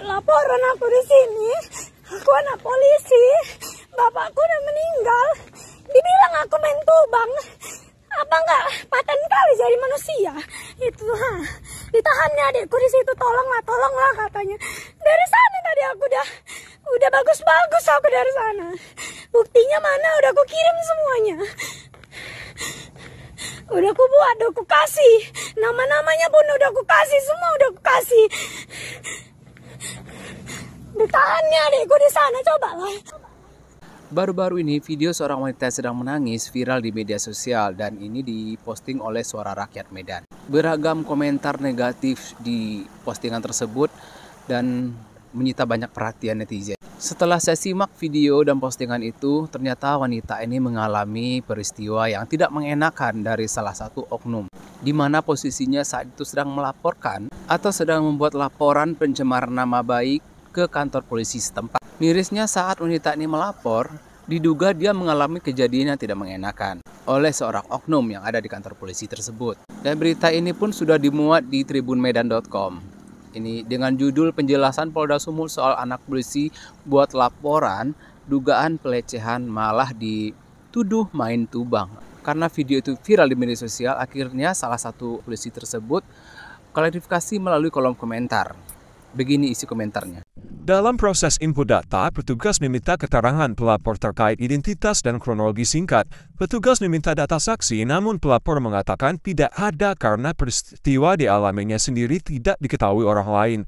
buat laporan aku di sini. Aku anak polisi. Bapakku udah meninggal. Dibilang aku main tubang. Apa enggak paten kali jadi manusia? Itu ha. Ditahannya adikku di situ tolonglah, tolonglah katanya. Dari sana tadi aku udah udah bagus-bagus aku dari sana. Buktinya mana udah aku kirim semuanya. Udah aku buat, udah aku kasih. Nama-namanya pun udah aku kasih, semua udah aku kasih. Ditahannya nih, gue di sana coba lah. Baru-baru ini video seorang wanita sedang menangis viral di media sosial dan ini diposting oleh Suara Rakyat Medan. Beragam komentar negatif di postingan tersebut dan menyita banyak perhatian netizen. Setelah saya simak video dan postingan itu, ternyata wanita ini mengalami peristiwa yang tidak mengenakan dari salah satu oknum di mana posisinya saat itu sedang melaporkan atau sedang membuat laporan pencemaran nama baik ke kantor polisi setempat. Mirisnya saat wanita ini melapor, diduga dia mengalami kejadian yang tidak mengenakan oleh seorang oknum yang ada di kantor polisi tersebut. Dan berita ini pun sudah dimuat di tribunmedan.com. Ini dengan judul penjelasan Polda Sumut soal anak polisi buat laporan dugaan pelecehan malah dituduh main tubang. Karena video itu viral di media sosial, akhirnya salah satu polisi tersebut klarifikasi melalui kolom komentar. Begini isi komentarnya. Dalam proses input data, petugas meminta keterangan pelapor terkait identitas dan kronologi singkat. Petugas meminta data saksi, namun pelapor mengatakan tidak ada karena peristiwa dialaminya sendiri tidak diketahui orang lain.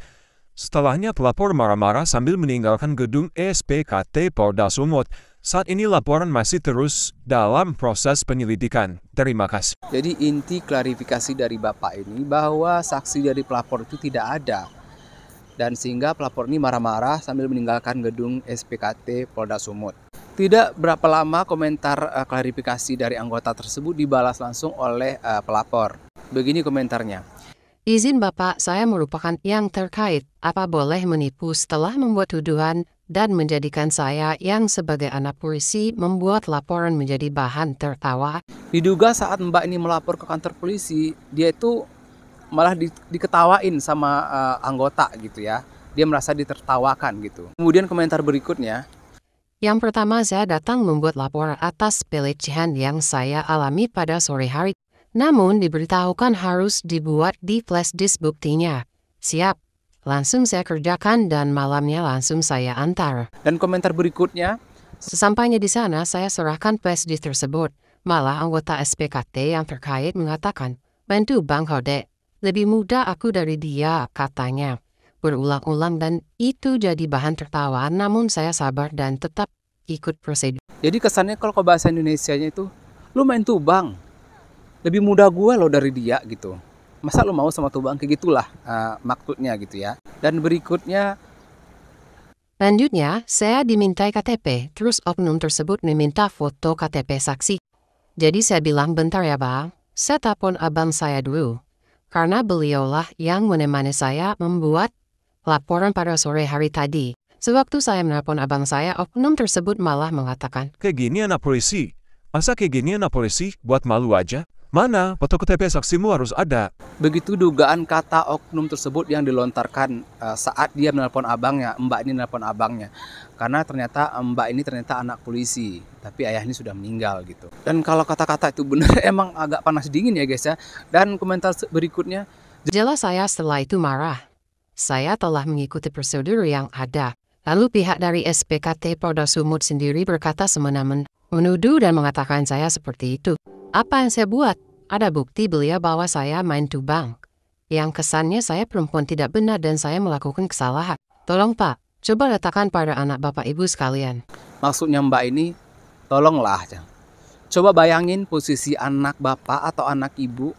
Setelahnya pelapor marah-marah sambil meninggalkan gedung SPKT Polda Sumut. Saat ini laporan masih terus dalam proses penyelidikan. Terima kasih. Jadi inti klarifikasi dari Bapak ini bahwa saksi dari pelapor itu tidak ada. Dan sehingga pelapor ini marah-marah sambil meninggalkan gedung SPKT Polda Sumut. Tidak berapa lama komentar uh, klarifikasi dari anggota tersebut dibalas langsung oleh uh, pelapor. Begini komentarnya. Izin Bapak, saya merupakan yang terkait. Apa boleh menipu setelah membuat tuduhan dan menjadikan saya yang sebagai anak polisi membuat laporan menjadi bahan tertawa. Diduga saat Mbak ini melapor ke kantor polisi, dia itu malah di, diketawain sama uh, anggota gitu ya. Dia merasa ditertawakan gitu. Kemudian komentar berikutnya. Yang pertama saya datang membuat laporan atas pelecehan yang saya alami pada sore hari. Namun diberitahukan harus dibuat di flash disk buktinya. Siap, Langsung saya kerjakan dan malamnya langsung saya antar. Dan komentar berikutnya. Sesampainya di sana, saya serahkan PSD tersebut. Malah anggota SPKT yang terkait mengatakan, bantu Bang Hode. Lebih muda aku dari dia, katanya. Berulang-ulang dan itu jadi bahan tertawa, namun saya sabar dan tetap ikut prosedur. Jadi kesannya kalau ke bahasa nya itu, lu main tuh bang. Lebih muda gue loh dari dia gitu masa lo mau sama tubang kayak gitulah uh, maksudnya gitu ya dan berikutnya Lanjutnya, saya dimintai KTP, terus oknum tersebut meminta foto KTP saksi. Jadi saya bilang bentar ya bang, saya telepon abang saya dulu. Karena beliaulah yang menemani saya membuat laporan pada sore hari tadi. Sewaktu saya menelpon abang saya, oknum tersebut malah mengatakan, Kayak gini anak polisi, masa kayak gini anak polisi, buat malu aja? Mana foto KTP saksimu harus ada. Begitu dugaan kata oknum tersebut yang dilontarkan uh, saat dia menelpon abangnya, mbak ini menelpon abangnya. Karena ternyata eh, mbak ini ternyata anak polisi, tapi ayahnya sudah meninggal gitu. Dan kalau kata-kata itu benar emang agak panas dingin ya guys ya. Dan komentar berikutnya. Jelas saya setelah itu marah. Saya telah mengikuti prosedur yang ada. Lalu pihak dari SPKT Polda Sumut sendiri berkata semena-mena menuduh dan mengatakan saya seperti itu. Apa yang saya buat? Ada bukti beliau bahwa saya main to bank. Yang kesannya saya perempuan tidak benar dan saya melakukan kesalahan. Tolong Pak, coba letakkan pada anak Bapak Ibu sekalian. Maksudnya Mbak ini, tolonglah. Coba bayangin posisi anak Bapak atau anak Ibu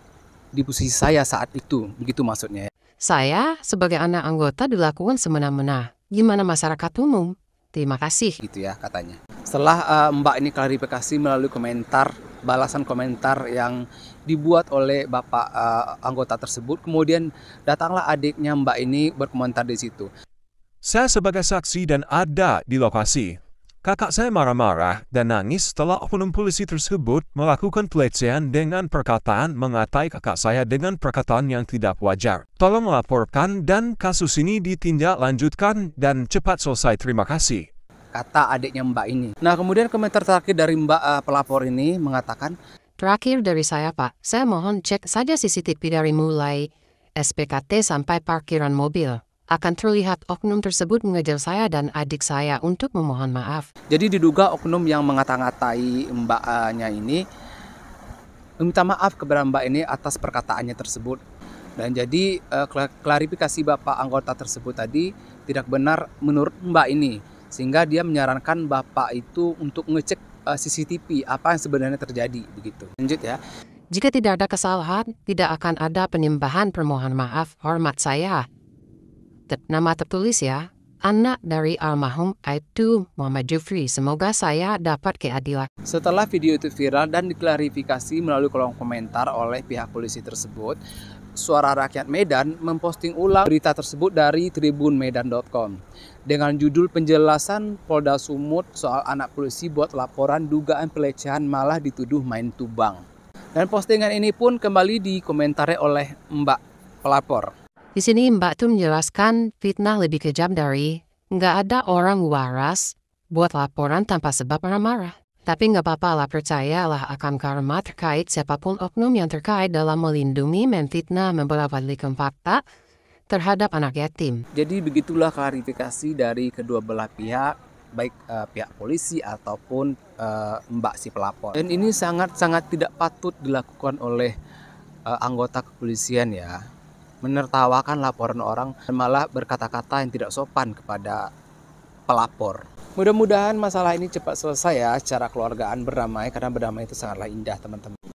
di posisi saya saat itu. Begitu maksudnya ya. Saya sebagai anak anggota dilakukan semena-mena. Gimana masyarakat umum? Terima kasih. Gitu ya katanya. Setelah uh, Mbak ini klarifikasi melalui komentar balasan komentar yang dibuat oleh bapak uh, anggota tersebut. Kemudian datanglah adiknya Mbak ini berkomentar di situ. Saya sebagai saksi dan ada di lokasi. Kakak saya marah-marah dan nangis setelah oknum polisi tersebut melakukan pelecehan dengan perkataan mengatai kakak saya dengan perkataan yang tidak wajar. Tolong laporkan dan kasus ini lanjutkan dan cepat selesai. Terima kasih kata adiknya Mbak ini. Nah, kemudian komentar terakhir dari Mbak uh, pelapor ini mengatakan, "Terakhir dari saya, Pak. Saya mohon cek saja CCTV dari mulai SPKT sampai parkiran mobil." akan terlihat oknum tersebut mengejar saya dan adik saya untuk memohon maaf. Jadi diduga oknum yang mengata-ngatai mbaknya ini meminta maaf kepada mbak ini atas perkataannya tersebut. Dan jadi eh, klarifikasi bapak anggota tersebut tadi tidak benar menurut mbak ini sehingga dia menyarankan bapak itu untuk ngecek eh, CCTV apa yang sebenarnya terjadi begitu. Lanjut ya. Jika tidak ada kesalahan, tidak akan ada penyembahan permohon maaf hormat saya. Nama tertulis ya, anak dari almarhum Aibtu Muhammad Jufri. Semoga saya dapat keadilan. Setelah video itu viral dan diklarifikasi melalui kolom komentar oleh pihak polisi tersebut, Suara Rakyat Medan memposting ulang berita tersebut dari tribunmedan.com dengan judul penjelasan Polda Sumut soal anak polisi buat laporan dugaan pelecehan malah dituduh main tubang. Dan postingan ini pun kembali dikomentari oleh Mbak pelapor. Di sini Mbak tuh menjelaskan fitnah lebih kejam dari nggak ada orang waras buat laporan tanpa sebab marah-marah. Tapi nggak apa-apa lah percayalah akan karma terkait siapapun oknum yang terkait dalam melindungi, memfitnah, membolak-balikan fakta terhadap anak yatim. Jadi begitulah klarifikasi dari kedua belah pihak, baik uh, pihak polisi ataupun uh, mbak si pelapor. Dan ini sangat-sangat tidak patut dilakukan oleh uh, anggota kepolisian ya. Menertawakan laporan orang dan malah berkata-kata yang tidak sopan kepada pelapor. Mudah-mudahan masalah ini cepat selesai ya, secara keluargaan berdamai karena berdamai itu sangatlah indah teman-teman.